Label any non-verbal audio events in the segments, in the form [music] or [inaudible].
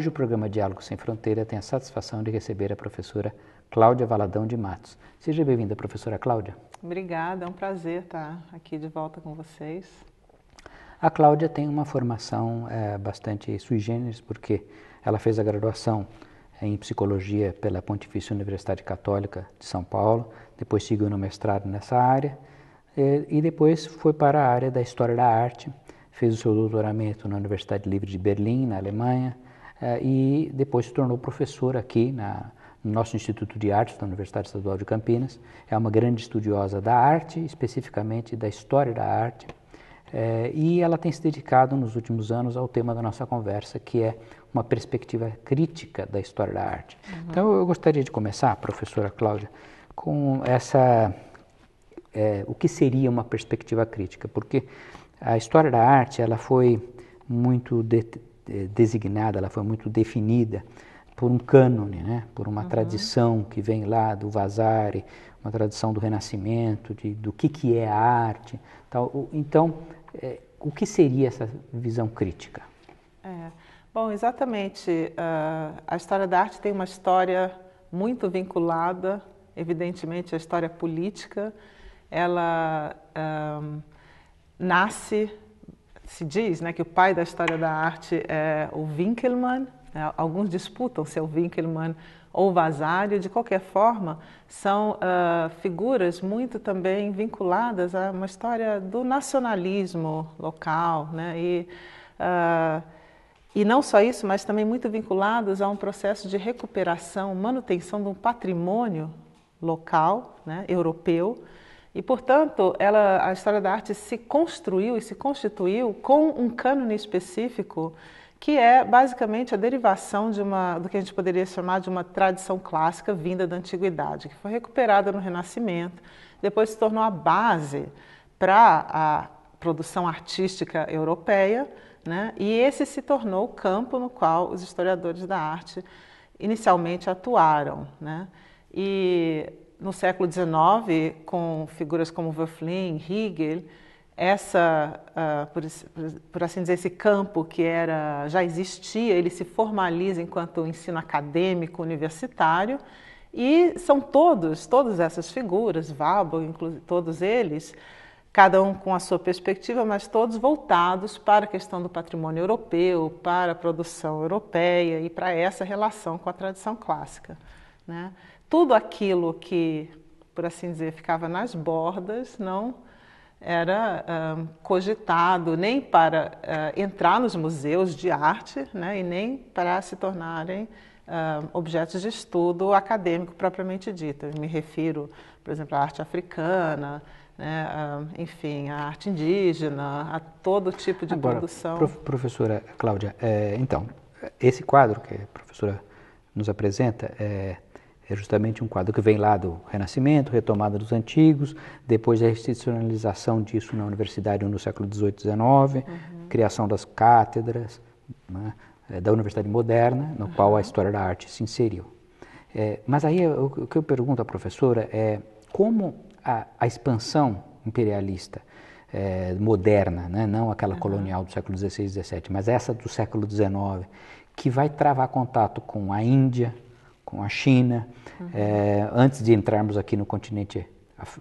Hoje o programa Diálogo Sem Fronteira tem a satisfação de receber a professora Cláudia Valadão de Matos. Seja bem-vinda, professora Cláudia. Obrigada, é um prazer estar aqui de volta com vocês. A Cláudia tem uma formação é, bastante sui generis, porque ela fez a graduação em psicologia pela Pontifícia Universidade Católica de São Paulo, depois seguiu no mestrado nessa área e depois foi para a área da história da arte, fez o seu doutoramento na Universidade Livre de Berlim, na Alemanha, eh, e depois se tornou professora aqui na, no nosso Instituto de Artes da Universidade Estadual de Campinas. É uma grande estudiosa da arte, especificamente da história da arte, é, e ela tem se dedicado nos últimos anos ao tema da nossa conversa, que é uma perspectiva crítica da história da arte. Uhum. Então, eu gostaria de começar, professora Cláudia, com essa é, o que seria uma perspectiva crítica, porque a história da arte ela foi muito designada, ela foi muito definida por um cânone, né? por uma uhum. tradição que vem lá do Vasari, uma tradição do Renascimento, de, do que, que é a arte. Tal. Então, é, o que seria essa visão crítica? É. Bom, exatamente. Uh, a história da arte tem uma história muito vinculada, evidentemente, à história política. Ela uh, nasce se diz né, que o pai da história da arte é o Winckelmann. Né? Alguns disputam se é o Winckelmann ou o Vasari. De qualquer forma, são uh, figuras muito também vinculadas a uma história do nacionalismo local. Né? E, uh, e não só isso, mas também muito vinculados a um processo de recuperação, manutenção de um patrimônio local, né, europeu, e, portanto, ela, a história da arte se construiu e se constituiu com um cânone específico que é basicamente a derivação de uma, do que a gente poderia chamar de uma tradição clássica vinda da antiguidade, que foi recuperada no Renascimento, depois se tornou a base para a produção artística europeia, né? e esse se tornou o campo no qual os historiadores da arte inicialmente atuaram. Né? E no século XIX, com figuras como Wöfflin, Hegel, essa, uh, por, por, assim dizer, esse campo que era já existia, ele se formaliza enquanto ensino acadêmico universitário e são todos, todas essas figuras, Vabo, inclusive todos eles, cada um com a sua perspectiva, mas todos voltados para a questão do patrimônio europeu, para a produção europeia e para essa relação com a tradição clássica. Né? tudo aquilo que, por assim dizer, ficava nas bordas, não era ah, cogitado nem para uh, entrar nos museus de arte né, e nem para se tornarem uh, objetos de estudo acadêmico propriamente dito. Eu me refiro, por exemplo, à arte africana, né, enfim, à arte indígena, a todo tipo de Agora, produção. Prof, professora Cláudia, é, então, esse quadro que a professora nos apresenta é, é justamente um quadro que vem lá do Renascimento, retomada dos antigos, depois a institucionalização disso na universidade no século XVIII e XIX, uhum. criação das cátedras né, é, da Universidade Moderna, no uhum. qual a história da arte se inseriu. É, mas aí o, o, que eu pergunto à professora é como a, a expansão imperialista é, moderna, né, não aquela uhum. colonial do século XVI e XVII, mas essa do século XIX, que vai travar contato com a Índia, com a China, uhum. é, antes de entrarmos aqui no continente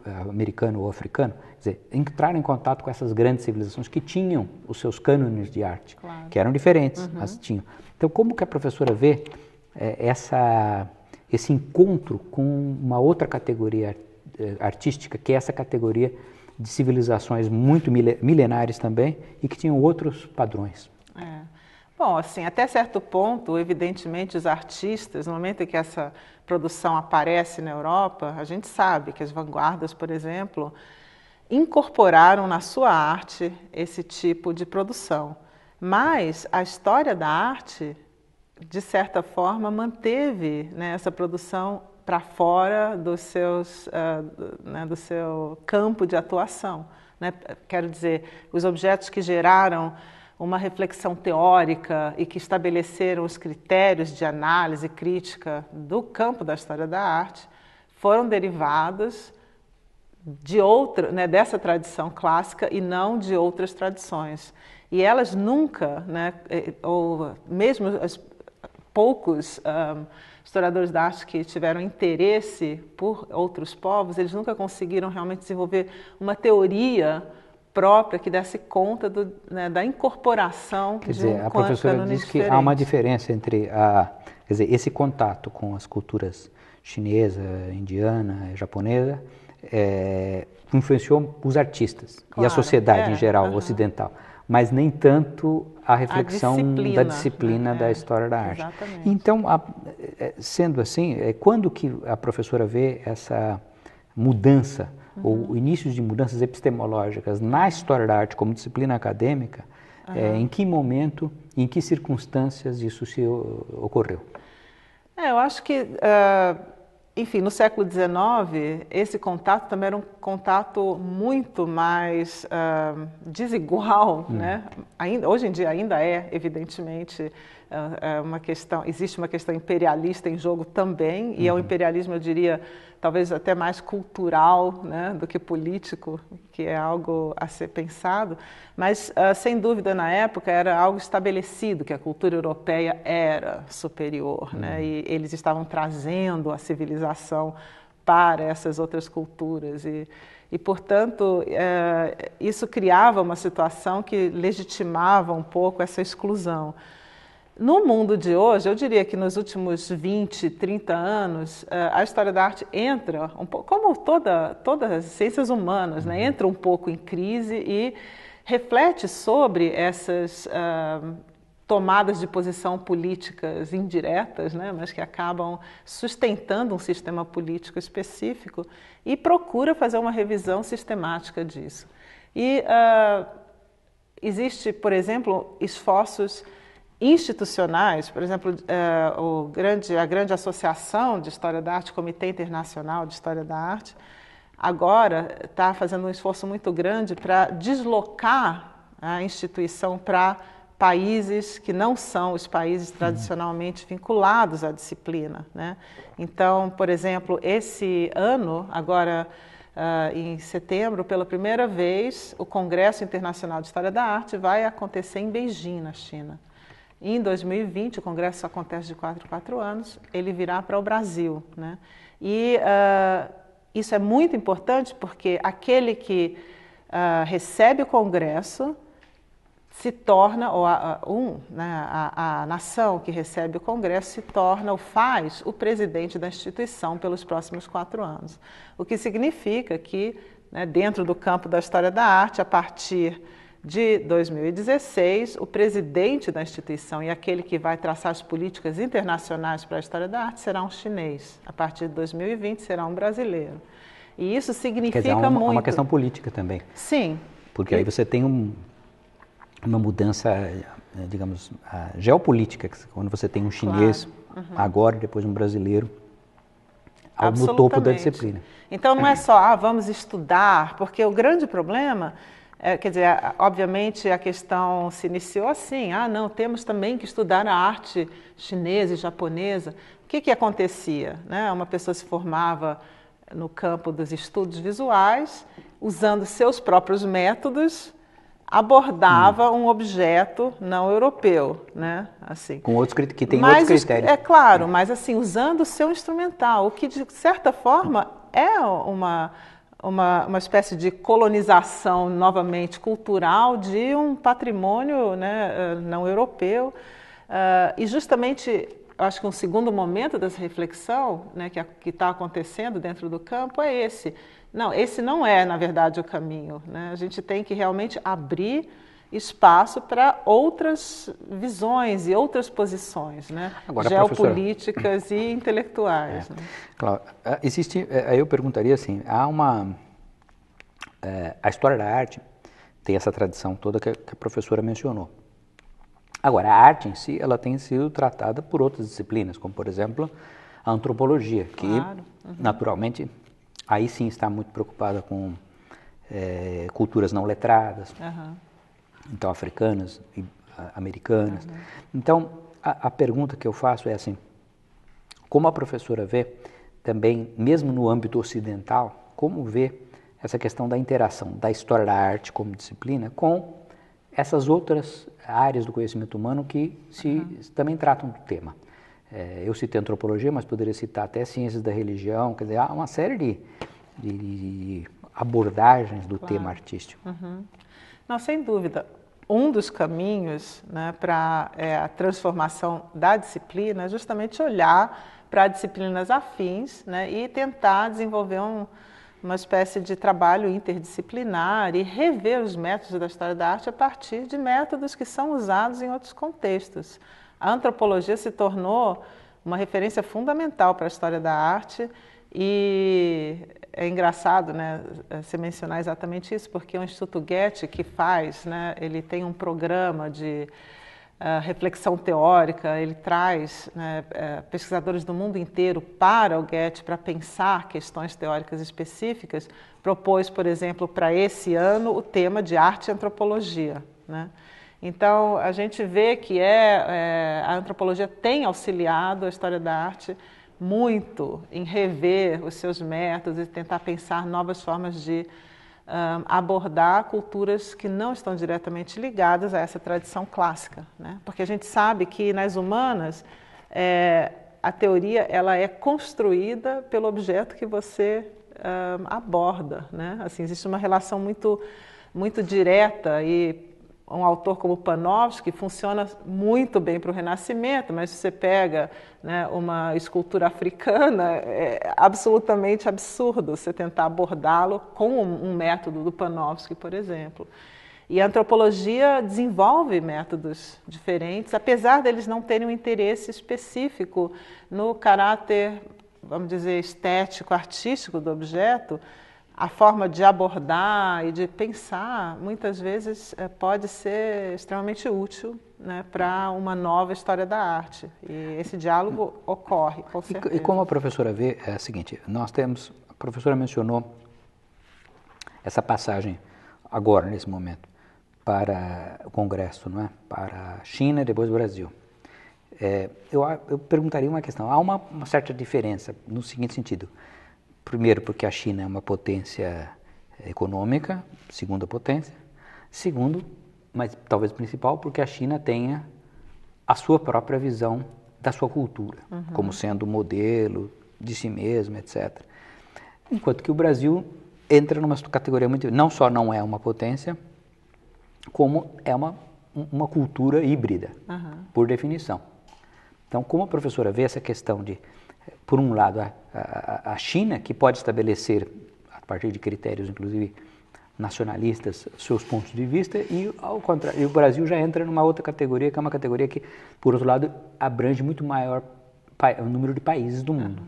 eh, americano ou africano, quer dizer, entrar em contato com essas grandes civilizações que tinham os seus cânones de arte, claro. que eram diferentes, uhum. mas tinham. Então, como que a professora vê é, essa, esse encontro com uma outra categoria artística, que é essa categoria de civilizações muito milenares também e que tinham outros padrões? Bom, assim, até certo ponto, evidentemente, os artistas, no momento em que essa produção aparece na Europa, a gente sabe que as vanguardas, por exemplo, incorporaram na sua arte esse tipo de produção. Mas a história da arte, de certa forma, manteve né, essa produção para fora dos seus, uh, né, do seu campo de atuação. Né? Quero dizer, os objetos que geraram uma reflexão teórica e que estabeleceram os critérios de análise crítica do campo da história da arte, foram derivadas de outra, né, dessa tradição clássica e não de outras tradições. E elas nunca, né, eh, ou mesmo as, poucos um, historiadores da arte que tiveram interesse por outros povos, eles nunca conseguiram realmente desenvolver uma teoria própria que desse conta do, né, da incorporação. Quer dizer, um a professora diz que há uma diferença entre a, quer dizer, esse contato com as culturas chinesa, indiana, japonesa, é, influenciou os artistas claro, e a sociedade é, em geral uh -huh. ocidental, mas nem tanto a reflexão a disciplina, da disciplina né? da é, história da arte. Exatamente. Então, a, é, sendo assim, é, quando que a professora vê essa mudança uhum. ou inícios de mudanças epistemológicas na história da arte como disciplina acadêmica, uhum. é, em que momento, em que circunstâncias isso se ocorreu? É, eu acho que, uh, enfim, no século XIX, esse contato também era um contato muito mais uh, desigual, uhum. né? Ainda, hoje em dia ainda é, evidentemente, é, é uma questão, existe uma questão imperialista em jogo também, e uhum. é um uhum. imperialismo, eu diria, talvez até mais cultural né, do que político, que é algo a ser pensado, mas uh, sem dúvida na época era algo estabelecido que a cultura europeia era superior, né, uhum. né, e eles estavam trazendo a civilização para essas outras culturas e, e portanto é, isso criava uma situação que legitimava um pouco essa exclusão. No mundo de hoje, eu diria que nos últimos 20, 30 anos, eh, a história da arte entra, um pouco, como toda, todas as ciências humanas, né? entra um pouco em crise e reflete sobre essas uh, tomadas de posição políticas indiretas, né? mas que acabam sustentando um sistema político específico e procura fazer uma revisão sistemática disso. E uh, existe, por exemplo, esforços institucionais, por exemplo, uh, grande, a grande associação de História da Arte, Comitê Internacional de História da Arte, agora está fazendo um esforço muito grande para deslocar a instituição para países que não são os países uhum. tradicionalmente vinculados à disciplina. Né? Então, por exemplo, esse ano, agora uh, em setembro, pela primeira vez, o Congresso Internacional de História da Arte vai acontecer em Beijing, na China em 2020, o congresso acontece de 4 em 4 anos, ele virá para o Brasil. Né? E uh, isso é muito importante porque aquele que uh, recebe o congresso se torna, ou a, a um, né, a, a, nação que recebe o Congresso se torna ou faz o presidente da instituição pelos próximos quatro anos. O que significa que, né, dentro do campo da história da arte, a partir de 2016, o presidente da instituição e aquele que vai traçar as políticas internacionais para a história da arte será um chinês. A partir de 2020 será um brasileiro. E isso significa Quer dizer, uma, muito. É uma questão política também. Sim. Porque e... aí você tem um, uma mudança, eh, digamos, geopolítica, quando você tem um chinês claro. uhum. agora e depois um brasileiro no topo da disciplina. Então não é só, ah, vamos estudar, porque o grande problema é, quer dizer, obviamente a questão se iniciou assim: ah, não, temos também que estudar a arte chinesa e japonesa. O que, que acontecia? Né? Uma pessoa se formava no campo dos estudos visuais, usando seus próprios métodos, abordava hum. um objeto não europeu, né? Assim. Com outros que tem mas, outros critérios. É claro, é. mas assim usando o seu instrumental, o que de certa forma é uma uma, uma espécie de colonização novamente cultural de um patrimônio né, eh, não europeu. Uh, e justamente, acho que um segundo momento dessa reflexão né, que está acontecendo dentro do campo é esse. Não, esse não é, na verdade, o caminho. Né? A gente tem que realmente abrir espaço para outras visões e outras posições, né? Agora, geopolíticas e intelectuais. É, né? Claro, é, existe. É, eu perguntaria assim: há uma é, a história da arte tem essa tradição toda que a, que a professora mencionou. Agora, a arte em si, ela tem sido tratada por outras disciplinas, como por exemplo a antropologia, que claro. uhum. naturalmente aí sim está muito preocupada com é, culturas não letradas. Uhum então africanas e ah, americanas. Uhum. Então, a, a, pergunta que eu faço é assim: como a professora vê também, mesmo no âmbito ocidental, como vê essa questão da interação da história da arte como disciplina com essas outras áreas do conhecimento humano que se uhum. também tratam do tema? É, eu citei antropologia, mas poderia citar até ciências da religião, quer dizer, há uma série de, de, de abordagens do claro. tema artístico. Uhum. Não, sem dúvida um dos caminhos né, para é, a transformação da disciplina é justamente olhar para disciplinas afins né, e tentar desenvolver um, uma espécie de trabalho interdisciplinar e rever os métodos da história da arte a partir de métodos que são usados em outros contextos. A antropologia se tornou uma referência fundamental para a história da arte e é engraçado, né, você mencionar exatamente isso, porque o Instituto Goethe que faz, né, ele tem um programa de uh, reflexão teórica, ele traz né, eh, pesquisadores do mundo inteiro para o Goethe para pensar questões teóricas específicas. Propôs, por exemplo, para esse ano o tema de arte e antropologia, né? Então, a gente vê que é, é, a antropologia tem auxiliado a história da arte muito em rever os seus métodos e tentar pensar novas formas de um, abordar culturas que não estão diretamente ligadas a essa tradição clássica, né? Porque a gente sabe que nas humanas é, a teoria ela é construída pelo objeto que você um, aborda, né? Assim existe uma relação muito muito direta e um autor como Panofsky funciona muito bem para o Renascimento, mas se você pega né, uma escultura africana, é absolutamente absurdo você tentar abordá-lo com um método do Panofsky, por exemplo. E a antropologia desenvolve métodos diferentes, apesar deles não terem um interesse específico no caráter, vamos dizer, estético, artístico do objeto, a forma de abordar e de pensar, muitas vezes, eh, pode ser extremamente útil né, para uma nova história da arte. E esse diálogo ocorre, com certeza. E, e como a professora vê, é o seguinte, nós temos, a professora mencionou essa passagem agora, nesse momento, para o Congresso, não é? para a China e depois o Brasil. É, eu, eu perguntaria uma questão, há uma, uma certa diferença no seguinte sentido, Primeiro, porque a China é uma potência eh, econômica, segunda potência. Segundo, mas talvez principal, porque a China tenha a sua própria visão da sua cultura, uhum. como sendo modelo de si mesmo, etc. Enquanto que o Brasil entra numa categoria muito. não só não é uma potência, como é uma, uma cultura híbrida, uhum. por definição. Então, como a professora vê essa questão de por um lado, a, a, a China, que pode estabelecer, a partir de critérios inclusive nacionalistas, seus pontos de vista, e ao contrário, o Brasil já entra numa outra categoria, que é uma categoria que, por outro lado, abrange muito maior o número de países do mundo.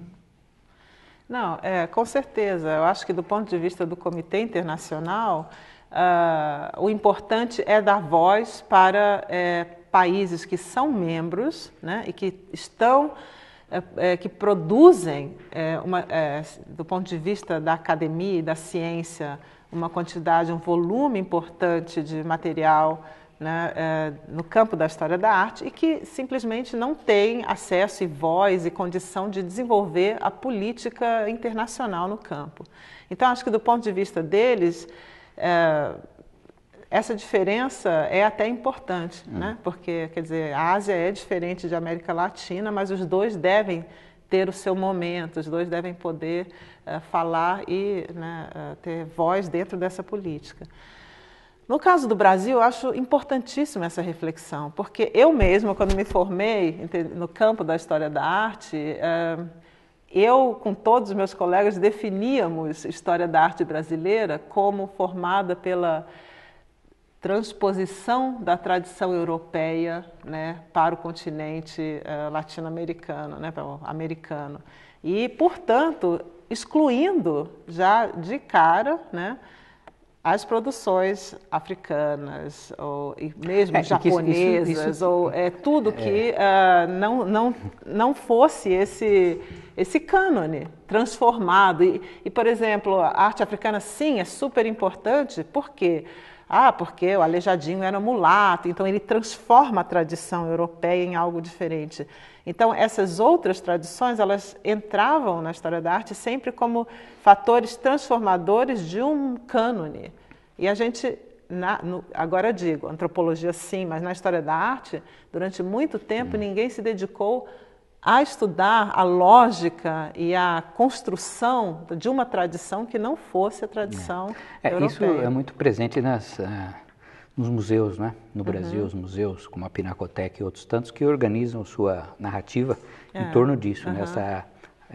Não, é, com certeza. Eu acho que do ponto de vista do Comitê Internacional, uh, o importante é dar voz para é, países que são membros né, e que estão é, é, que produzem, é, uma, é, do ponto de vista da academia e da ciência, uma quantidade, um volume importante de material né, no campo da história da arte e que simplesmente não têm acesso e voz e condição de desenvolver a política internacional no campo. Então, acho que do ponto de vista deles, é, essa diferença é até importante, hum. né? Porque, quer dizer, a Ásia é diferente de América Latina, mas os dois devem ter o seu momento, os dois devem poder uh, falar e né, uh, ter voz dentro dessa política. No caso do Brasil, eu acho importantíssima essa reflexão, porque eu mesma, quando me formei no campo da história da arte, uh, eu, com todos os meus colegas, definíamos história da arte brasileira como formada pela transposição da tradição europeia né, para o continente uh, latino-americano, né, para o americano. E, portanto, excluindo já de cara né, as produções africanas, ou mesmo é, japonesas, isso, isso, ou é, tudo é. que uh, não, não, não fosse esse, esse cânone transformado. E, e, por exemplo, a arte africana, sim, é super importante, porque quê? Ah, porque o aleijadinho era mulato, então ele transforma a tradição europeia em algo diferente. Então, essas outras tradições, elas entravam na história da arte sempre como fatores transformadores de um cânone. E a gente, na, no, agora digo, antropologia sim, mas na história da arte, durante muito tempo ninguém se dedicou a estudar a lógica e a construção de uma tradição que não fosse a é. tradição é. É, Isso é muito presente nas, uh, nos museus, né? no uhum. Brasil, uhum. os museus, como a Pinacoteca e outros tantos, que organizam sua narrativa é. em torno disso, uhum. né? essa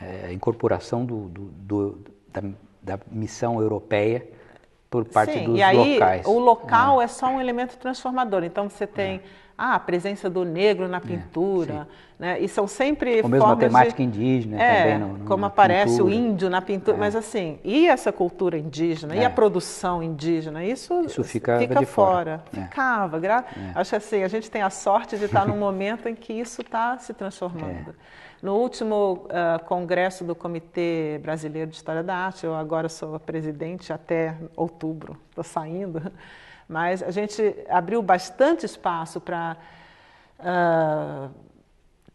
eh, incorporação do, do, do da, da, missão europeia por parte Sim, dos locais. Sim, e aí locais. o local é. é. só um elemento transformador, então você tem é ah, a presença do negro na é, pintura, é, né? E são sempre Ou mesmo a temática de... indígena é, também. No, no, como aparece pintura. o índio na pintura, é. mas assim, e essa cultura indígena, e é. a produção indígena, isso, isso fica, fica fora. fora. É. Ficava, gra... acho assim, a gente tem a sorte de estar num momento em que isso está se transformando. No último uh, congresso do Comitê Brasileiro de História da Arte, eu agora sou a presidente até outubro, estou saindo, mas a gente abriu bastante espaço para uh, ah,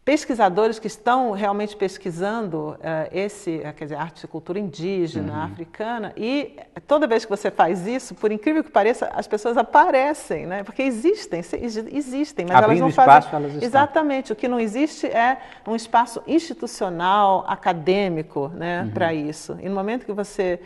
pesquisadores que estão realmente pesquisando uh, esse, eh, quer dizer, arte e cultura indígena, uhum. africana, e toda vez que você faz isso, por incrível que pareça, as pessoas aparecem, né? Porque existem, existem, mas Abrindo elas não espaço, fazem. Elas estão. Exatamente. O que não existe é um espaço institucional, acadêmico, né, uhum. para isso. E no momento que você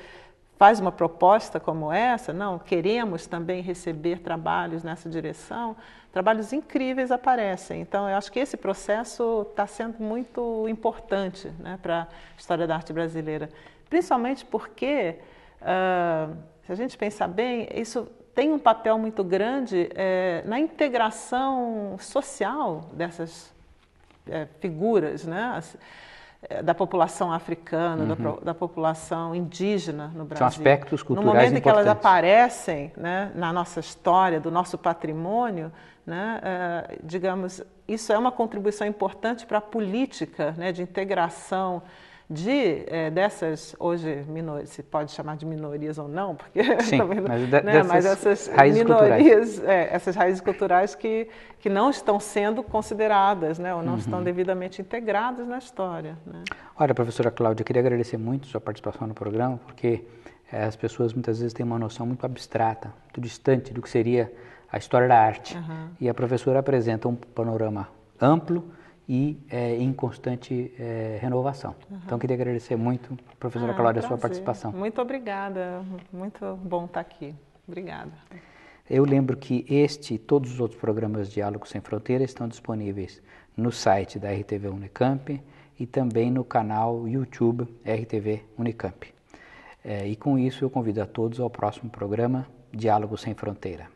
faz uma proposta como essa, não, queremos também receber trabalhos nessa direção, trabalhos incríveis aparecem. Então, eu acho que esse processo está sendo muito importante né, para a história da arte brasileira, principalmente porque, uh, se a gente pensar bem, isso tem um papel muito grande é, na integração social dessas é, figuras, né? Eh, da população africana, uhum. da, da, população indígena no Brasil. São aspectos culturais No momento em que elas aparecem né, na nossa história, do nosso patrimônio, né, eh, digamos, isso é uma contribuição importante para a política né, de integração de é, dessas, hoje minorias se pode chamar de minorias ou não, porque [laughs] Sim, também, mas, de, né, mas essas minorias, é, essas raízes culturais que, que não estão sendo consideradas, né, ou não uhum. estão devidamente integradas na história. Né? Olha, professora Cláudia, eu queria agradecer muito sua participação no programa, porque é, as pessoas muitas vezes têm uma noção muito abstrata, muito distante do que seria a história da arte. Uhum. E a professora apresenta um panorama amplo e é, em constante é, renovação. Uhum. Então, queria agradecer muito, professora ah, Cláudia, a sua participação. Muito obrigada, muito bom estar aqui. Obrigada. Eu lembro que este e todos os outros programas Diálogo Sem Fronteiras estão disponíveis no site da RTV Unicamp e também no canal YouTube RTV Unicamp. É, e com isso eu convido a todos ao próximo programa Diálogo Sem Fronteira.